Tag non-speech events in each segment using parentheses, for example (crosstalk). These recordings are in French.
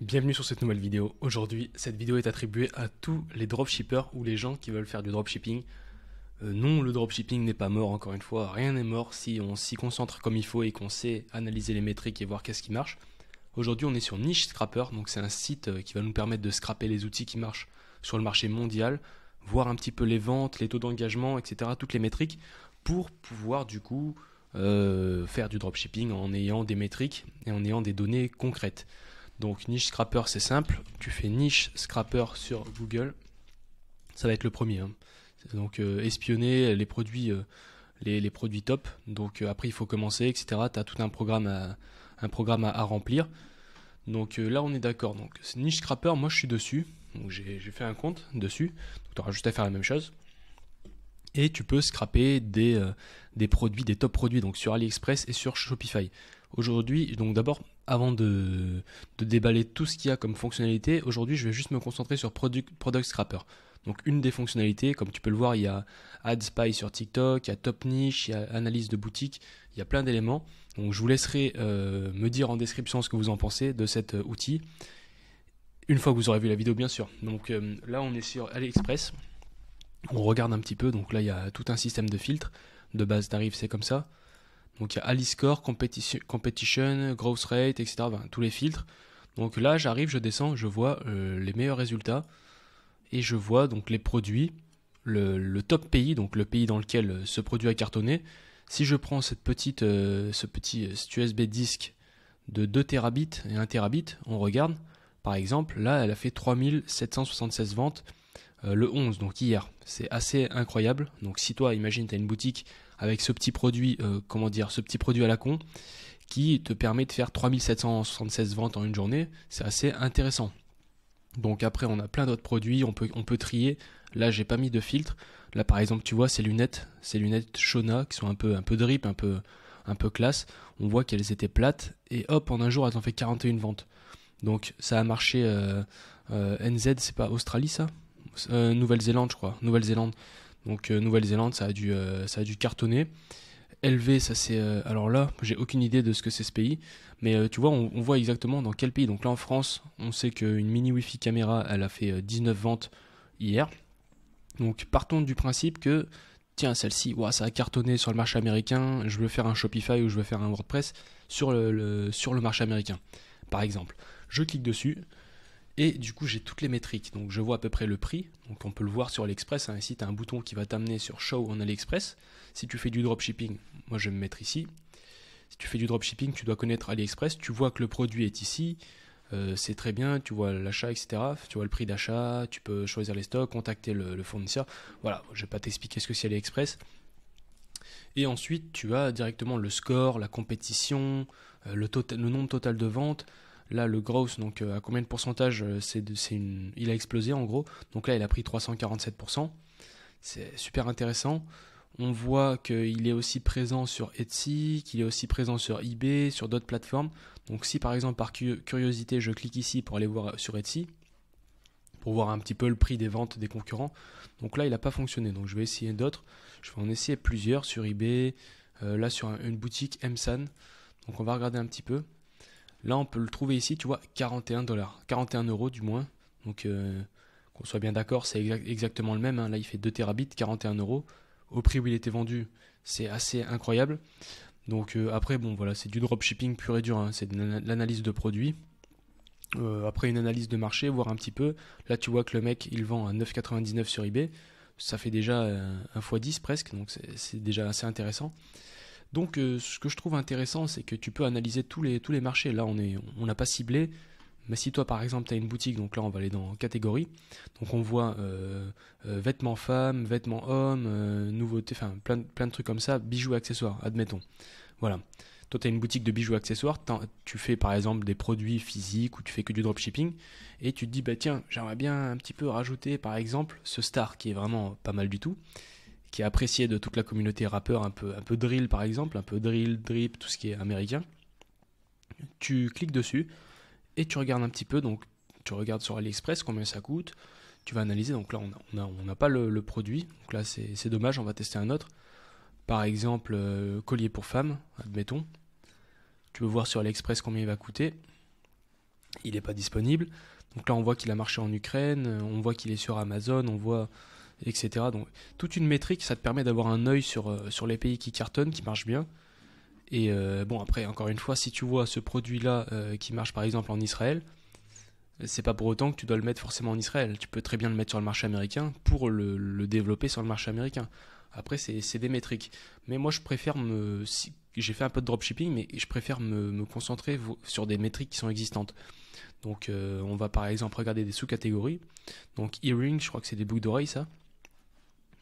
Bienvenue sur cette nouvelle vidéo. Aujourd'hui, cette vidéo est attribuée à tous les dropshippers ou les gens qui veulent faire du dropshipping. Euh, non, le dropshipping n'est pas mort, encore une fois, rien n'est mort si on s'y concentre comme il faut et qu'on sait analyser les métriques et voir qu'est-ce qui marche. Aujourd'hui, on est sur Niche Scrapper, donc c'est un site euh, qui va nous permettre de scraper les outils qui marchent sur le marché mondial, voir un petit peu les ventes, les taux d'engagement, etc., toutes les métriques, pour pouvoir du coup euh, faire du dropshipping en ayant des métriques et en ayant des données concrètes. Donc niche scrapper, c'est simple. Tu fais niche scrapper sur Google. Ça va être le premier. Hein. Donc euh, espionner les produits, euh, les, produits top. Donc euh, après, il faut commencer, etc. Tu as tout un programme à, un programme à, remplir. Donc là, on est d'accord. Donc niche scrapper, moi je suis dessus. Donc j'ai fait un compte dessus. Donc tu auras juste à faire la même chose. Et tu peux scraper des, des produits, des top produits, donc sur AliExpress et sur Shopify. Aujourd'hui, donc d'abord, avant de, déballer tout ce qu'il y a comme fonctionnalité, aujourd'hui je vais juste me concentrer sur Product, product Scrapper. Donc une des fonctionnalités, comme tu peux le voir, il y a Spy sur TikTok, il y a Top Niche, il y a Analyse de boutique, il y a plein d'éléments. Donc je vous laisserai euh, me dire en description ce que vous en pensez de cet euh, outil, une fois que vous aurez vu la vidéo bien sûr. Donc euh, là on est sur AliExpress, on regarde un petit peu, donc là il y a tout un système de filtres, de base tarif c'est comme ça, donc il y a Alice competition, Growth Rate, etc. tous les filtres. Donc là, j'arrive, je descends, je vois euh, les meilleurs résultats et je vois donc les produits, le, top pays, donc le pays dans lequel euh, ce produit a cartonné. Si je prends cette petite, euh, ce petit USB disque de 2 Tb et 1 Tb, on regarde, par exemple, là, elle a fait 3776 ventes le 11, donc hier. C'est assez incroyable. Donc si toi, imagine, tu as une boutique avec ce petit produit, euh, comment dire, ce petit produit à la con qui te permet de faire 3776 ventes en une journée. C'est assez intéressant. Donc après, on a plein d'autres produits, on peut, on peut trier. Là, j'ai pas mis de filtre. Là, par exemple, tu vois ces lunettes, ces lunettes Shona qui sont un peu, un peu drip, un peu, un peu classe. On voit qu'elles étaient plates et hop, en un jour, elles ont fait 41 ventes. Donc ça a marché. Euh, euh, NZ, c'est pas Australie ça Nouvelle-Zélande, je crois. Nouvelle-Zélande. Donc euh, Nouvelle-Zélande, ça, a dû, euh, ça a dû cartonner. LV, ça c'est. Euh, alors là, j'ai aucune idée de ce que c'est ce pays, mais tu vois, on, voit exactement dans quel pays. Donc là en France, on sait qu'une mini Wi-Fi caméra, elle a fait 19 ventes hier. Donc partons du principe que, tiens, celle-ci, ça a cartonné sur le marché américain, je veux faire un Shopify ou je veux faire un WordPress sur sur le marché américain, par exemple. Je clique dessus, et du coup, j'ai toutes les métriques. Donc, je vois à peu près le prix. Donc, on peut le voir sur AliExpress. Hein. Ici, tu as un bouton qui va t'amener sur Show en AliExpress. Si tu fais du dropshipping, moi, je vais me mettre ici. Si tu fais du dropshipping, tu dois connaître AliExpress. Tu vois que le produit est ici. Euh, c'est très bien, tu vois l'achat, etc. Tu vois le prix d'achat, tu peux choisir les stocks, contacter le, fournisseur. Voilà, je vais pas t'expliquer ce que c'est AliExpress. Et ensuite, tu as directement le score, la compétition, euh, le, tota-, le nombre total de ventes. Là, le gross, donc euh, à combien de pourcentage euh, c'est une... il a explosé en gros. Donc là, il a pris 347%. C'est super intéressant. On voit qu'il est aussi présent sur Etsy, qu'il est aussi présent sur eBay, sur d'autres plateformes. Donc si par exemple par curiosité je clique ici pour aller voir sur Etsy, pour voir un petit peu le prix des ventes des concurrents, donc là il n'a pas fonctionné. Donc je vais essayer d'autres. Je vais en essayer plusieurs sur eBay, euh, là sur une boutique Emsan. Donc on va regarder un petit peu. Là, on peut le trouver ici, tu vois, 41 dollars, 41 euros du moins. Donc, euh, qu'on soit bien d'accord, c'est exactement le même. Hein. Là, il fait 2 terabits, 41 euros. Au prix où il était vendu, c'est assez incroyable. Donc, euh, après, bon, voilà, c'est du dropshipping pur et dur. Hein. C'est de l'analyse de produits. Euh, après une analyse de marché, voir un petit peu. Là, tu vois que le mec, il vend à 9,99 sur eBay. Ça fait déjà un x10 presque, donc c'est déjà assez intéressant. Donc euh, ce que je trouve intéressant, c'est que tu peux analyser tous les, tous les marchés. Là, on n'a on pas ciblé, mais si toi, par exemple, tu as une boutique, donc là, on va aller dans catégorie. Donc, on voit euh, euh, vêtements femmes, vêtements hommes, nouveautés, enfin, plein, plein, de trucs comme ça, bijoux, accessoires, admettons. Voilà. Toi, tu as une boutique de bijoux, accessoires, tu fais par exemple des produits physiques ou tu fais que du dropshipping et tu te dis, bah tiens, j'aimerais bien un petit peu rajouter par exemple ce star qui est vraiment pas mal du tout qui est apprécié de toute la communauté rappeur, un peu, un peu drill par exemple, un peu drill, drip, tout ce qui est américain. Tu cliques dessus et tu regardes un petit peu, donc tu regardes sur AliExpress combien ça coûte, tu vas analyser, donc là on n'a on a, pas le, produit, donc là c'est dommage, on va tester un autre. Par exemple, euh, collier pour femme, admettons. Tu peux voir sur AliExpress combien il va coûter. Il n'est pas disponible. Donc là on voit qu'il a marché en Ukraine, on voit qu'il est sur Amazon, on voit etc. Donc toute une métrique, ça te permet d'avoir un œil sur, euh, sur les pays qui cartonnent, qui marchent bien. Et euh, bon, après, encore une fois, si tu vois ce produit-là euh, qui marche par exemple en Israël, c'est pas pour autant que tu dois le mettre forcément en Israël. Tu peux très bien le mettre sur le marché américain pour le, développer sur le marché américain. Après, c'est des métriques. Mais moi, je préfère me. J'ai fait un peu de dropshipping, mais je préfère me, concentrer sur des métriques qui sont existantes. Donc, on va par exemple regarder des sous-catégories. Donc, earring, je crois que c'est des boucles d'oreilles, ça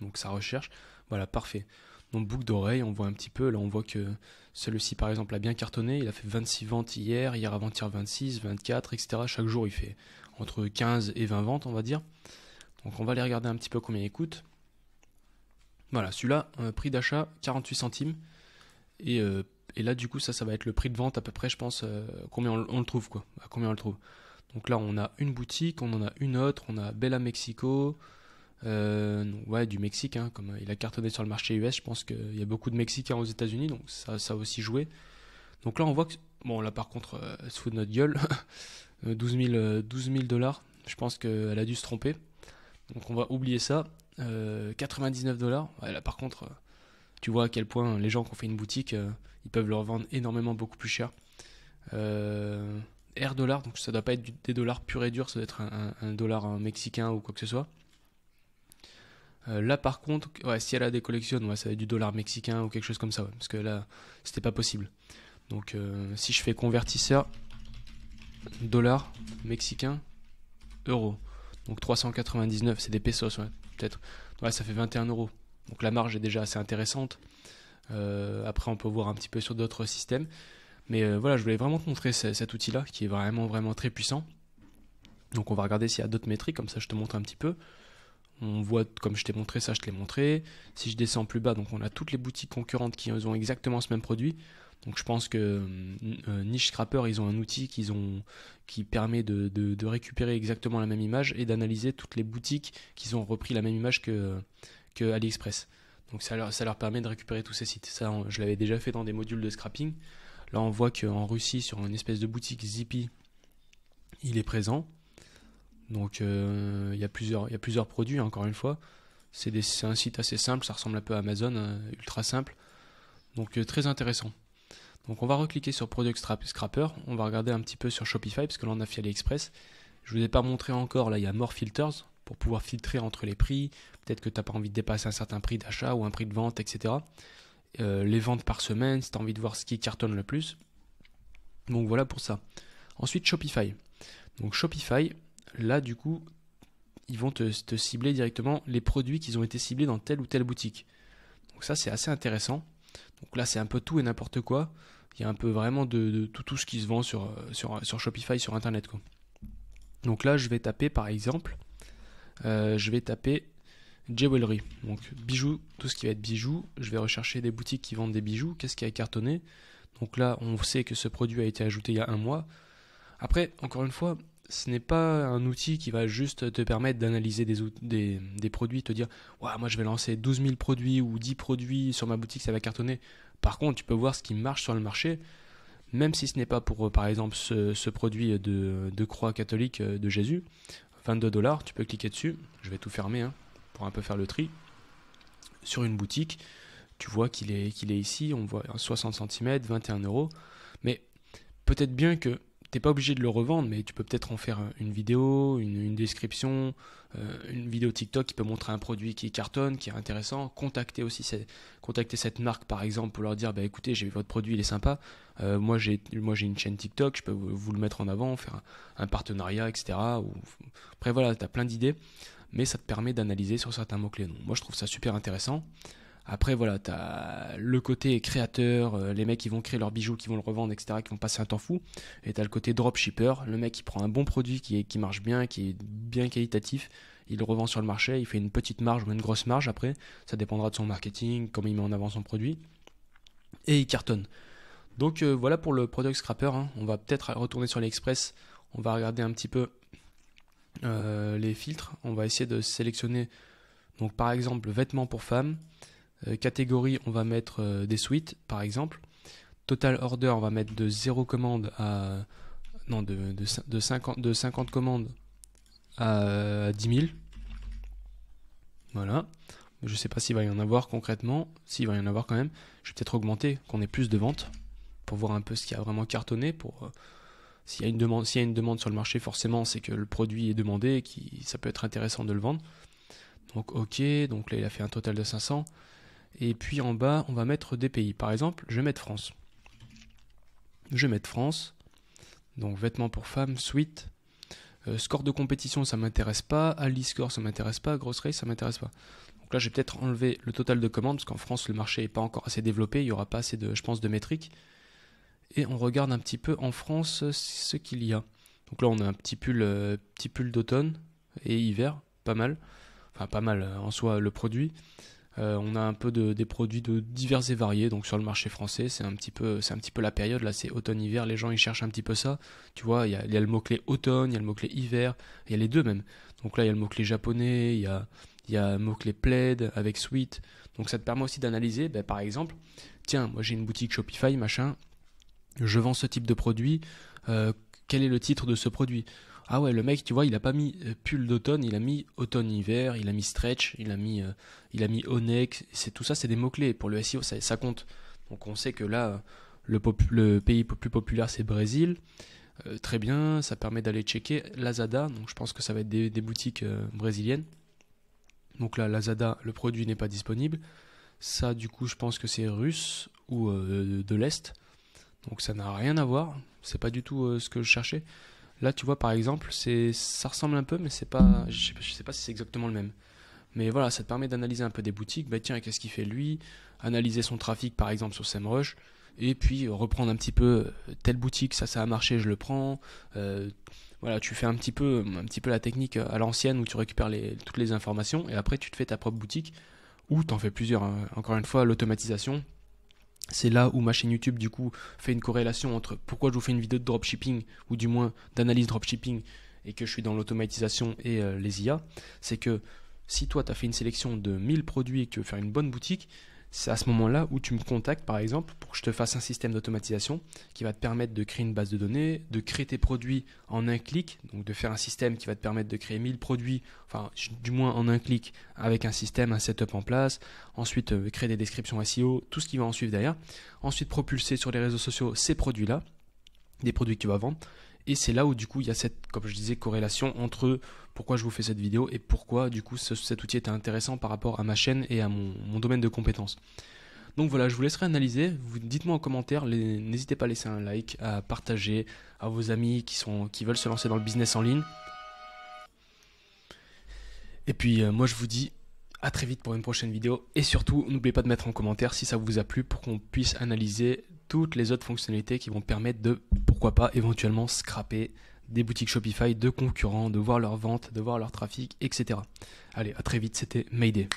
donc ça recherche. Voilà, parfait. Donc boucle d'oreille, on voit un petit peu, là on voit que celui-ci par exemple a bien cartonné, il a fait 26 ventes hier, hier avant-hier 26, 24, etc. Chaque jour il fait entre 15 et 20 ventes on va dire. Donc on va aller regarder un petit peu combien il coûte. Voilà, celui-là, euh, prix d'achat 48 centimes. Euh, et, là du coup ça ça va être le prix de vente à peu près je pense euh, combien on, le trouve quoi. À combien on le trouve. Donc là on a une boutique, on en a une autre, on a Bella Mexico, euh, ouais, du Mexique, hein, comme euh, il a cartonné sur le marché US, je pense qu'il y a beaucoup de Mexicains aux États-Unis, donc ça, ça, a aussi joué. Donc là, on voit que, bon, là par contre, euh, elle se fout de notre gueule. 12 (laughs) 000 dollars, je pense qu'elle a dû se tromper. Donc on va oublier ça. 99 dollars, là par contre, tu vois à quel point les gens qui ont fait une boutique, ils peuvent leur vendre énormément beaucoup plus cher. R dollars, donc ça doit pas être des dollars purs et durs, ça doit être un dollar mexicain ou quoi que ce soit. Euh, là, par contre, si elle a des collections, ça va être du dollar mexicain ou quelque chose comme ça, parce que là, c'était pas possible. Donc, euh, si je fais convertisseur, dollar mexicain, euro. Donc 399, c'est des pesos, peut-être. ça fait 21 euros. Donc la marge est déjà assez intéressante. Euh, après, on peut voir un petit peu sur d'autres systèmes. Mais voilà, je voulais vraiment te montrer cet outil-là qui est vraiment, vraiment très puissant. Donc on va regarder s'il y a d'autres métriques, comme ça je te montre un petit peu. On voit, comme je t'ai montré ça, je te l'ai montré. Si je descends plus bas, donc on a toutes les boutiques concurrentes qui ont exactement ce même produit. Donc je pense que euh, euh, Niche Scrapper, ils ont un outil qui permet de, récupérer exactement la même image et d'analyser toutes les boutiques qui ont repris la même image que, AliExpress. Donc ça leur, permet de récupérer tous ces sites. Ça, je l'avais déjà fait dans des modules de scrapping. Là, on voit qu'en Russie, sur une espèce de boutique Zippy, il est présent. Donc euh, il y, a plusieurs, produits, encore une fois. C'est un site assez simple, ça ressemble un peu à Amazon, euh, ultra simple. Donc euh, très intéressant. Donc on va recliquer sur Product Scrapper, on va regarder un petit peu sur Shopify, parce que là on a fait AliExpress. Je ne vous ai pas montré encore, là il y a More Filters, pour pouvoir filtrer entre les prix. Peut-être que tu n'as pas envie de dépasser un certain prix d'achat ou un prix de vente, etc. les ventes par semaine, si tu as envie de voir ce qui cartonne le plus. Donc voilà pour ça. Ensuite Shopify. Donc Shopify, là, du coup, ils vont te, cibler directement les produits qu'ils ont été ciblés dans telle ou telle boutique. Donc ça, c'est assez intéressant. Donc là, c'est un peu tout et n'importe quoi. Il y a un peu vraiment de, tout, ce qui se vend sur, Shopify, sur Internet. Donc là, je vais taper, par exemple, euh, je vais taper jewelry. Donc bijoux, tout ce qui va être bijoux. Je vais rechercher des boutiques qui vendent des bijoux. Qu'est-ce qui a cartonné Donc là, on sait que ce produit a été ajouté il y a un mois. Après, encore une fois, ce n'est pas un outil qui va juste te permettre d'analyser des, produits, te dire ouais, moi je vais lancer 12 000 produits ou 10 produits sur ma boutique, ça va cartonner. Par contre, tu peux voir ce qui marche sur le marché, même si ce n'est pas pour, euh, par exemple, ce, produit de, croix catholique euh, de Jésus, 22 dollars, tu peux cliquer dessus, je vais tout fermer hein, pour un peu faire le tri, sur une boutique, tu vois qu'il est, qu'il est ici, on voit 60 cm, 21 euros, mais peut-être bien que pas obligé de le revendre, mais tu peux peut-être en faire une vidéo, une, description, euh, une vidéo TikTok qui peut montrer un produit qui cartonne, qui est intéressant. Contacter aussi cette, contacter cette marque par exemple pour leur dire bah écoutez j'ai vu votre produit il est sympa, euh, moi j'ai moi j'ai une chaîne TikTok, je peux vous le mettre en avant, faire un, partenariat etc. Ou... Après voilà tu as plein d'idées, mais ça te permet d'analyser sur certains mots clés. Donc, moi je trouve ça super intéressant. Après, voilà, as le côté créateur, euh, les mecs qui vont créer leurs bijoux, qui vont le revendre, etc., qui vont passer un temps fou. Et as le côté dropshipper, le mec qui prend un bon produit qui, marche bien, qui est bien qualitatif, il le revend sur le marché, il fait une petite marge ou une grosse marge après. Ça dépendra de son marketing, comment il met en avant son produit. Et il cartonne. Donc euh, voilà pour le Product Scrapper. Hein. On va peut-être retourner sur l'Express. On va regarder un petit peu euh, les filtres. On va essayer de sélectionner, donc par exemple, vêtements pour femmes. Euh, catégorie, on va mettre euh, des suites, par exemple. Total order, on va mettre de 0 commandes à... Non, de, de, de 50, de 50 commandes à 10 000. Voilà. Je sais pas s'il va y en avoir concrètement. S'il va y en avoir quand même, je vais peut-être augmenter, qu'on ait plus de ventes, pour voir un peu ce qui a vraiment cartonné. Pour euh, S'il y, une demande, s'il y a une demande sur le marché, forcément, c'est que le produit est demandé et que ça peut être intéressant de le vendre. Donc ok, donc là il a fait un total de 500. Et puis en bas, on va mettre des pays. Par exemple, je vais mettre France. Je vais mettre France. Donc vêtements pour femmes, suite. Euh, score de compétition, ça m'intéresse pas. Ali score, ça m'intéresse pas. grosse race, ça m'intéresse pas. Donc là, j'ai peut-être enlever le total de commandes, parce qu'en France, le marché n'est pas encore assez développé. Il n'y aura pas assez, de, je pense, de métriques. Et on regarde un petit peu en France ce qu'il y a. Donc là, on a un petit pull, euh, petit pull d'automne et hiver, pas mal. Enfin, pas mal euh, en soi, le produit. Euh, on a un peu des produits de divers et variés, donc sur le marché français, c'est un petit peu, un petit peu la période, là c'est automne-hiver, les gens ils cherchent un petit peu ça, tu vois, il y a, le mot-clé automne, il y a le mot-clé hiver, il y a les deux même, donc là il y a le mot-clé japonais, il y a, y le mot-clé plaid avec suite, donc ça te permet aussi d'analyser, ben, par exemple, tiens, moi j'ai une boutique Shopify, machin, je vends ce type de produit, euh, quel est le titre de ce produit ah ouais, le mec, tu vois, il n'a pas mis euh, pull d'automne, il a mis automne-hiver, il a mis stretch, il a mis, euh, il a mis onex. C'est tout ça, c'est des mots clés pour le SEO, ça, ça, compte. Donc on sait que là, le, pays le pays plus populaire, c'est Brésil. Euh, très bien, ça permet d'aller checker Lazada. Donc je pense que ça va être des, boutiques brésiliennes. Donc là, Lazada, le produit n'est pas disponible. Ça, du coup, je pense que c'est russe ou de l'est. Donc ça n'a rien à voir. C'est pas du tout ce que je cherchais. Là, tu vois, par exemple, ça ressemble un peu, mais c'est pas, je sais, sais pas si c'est exactement le même. Mais voilà, ça te permet d'analyser un peu des boutiques. Bah tiens, qu'est-ce qu'il fait lui Analyser son trafic, par exemple, sur SEMrush. Et puis euh, reprendre un petit peu euh, telle boutique, ça, ça a marché, je le prends. Euh, voilà, tu fais un petit peu, un petit peu la technique à l'ancienne où tu récupères toutes les informations et après tu te fais ta propre boutique ou en fais plusieurs. Hein. Encore une fois, l'automatisation, c'est là où ma chaîne YouTube du coup fait une corrélation entre pourquoi je vous fais une vidéo de dropshipping ou du moins d'analyse dropshipping et que je suis dans l'automatisation et euh, les IA, c'est que si toi tu as fait une sélection de 1000 produits et que tu veux faire une bonne boutique, c'est à ce moment-là où tu me contactes, par exemple, pour que je te fasse un système d'automatisation qui va te permettre de créer une base de données, de créer tes produits en un clic, donc de faire un système qui va te permettre de créer 1000 produits, enfin du moins en un clic, avec un système, un setup en place, ensuite euh, créer des descriptions SEO, tout ce qui va en suivre derrière, ensuite propulser sur les réseaux sociaux ces produits-là, des produits que tu vas vendre, et c'est là où du coup il y a cette, comme je disais, corrélation entre pourquoi je vous fais cette vidéo et pourquoi du coup cet outil était intéressant par rapport à ma chaîne et à mon, domaine de compétences. Donc voilà, je vous laisserai analyser. Vous dites-moi en commentaire. N'hésitez pas à laisser un like, à partager à vos amis qui, sont, qui veulent se lancer dans le business en ligne. Et puis euh, moi je vous dis à très vite pour une prochaine vidéo. Et surtout, n'oubliez pas de mettre en commentaire si ça vous a plu pour qu'on puisse analyser toutes les autres fonctionnalités qui vont permettre de, pourquoi pas, éventuellement scraper des boutiques Shopify de concurrents, de voir leurs ventes, de voir leur trafic, etc. Allez, à très vite, c'était Mayday.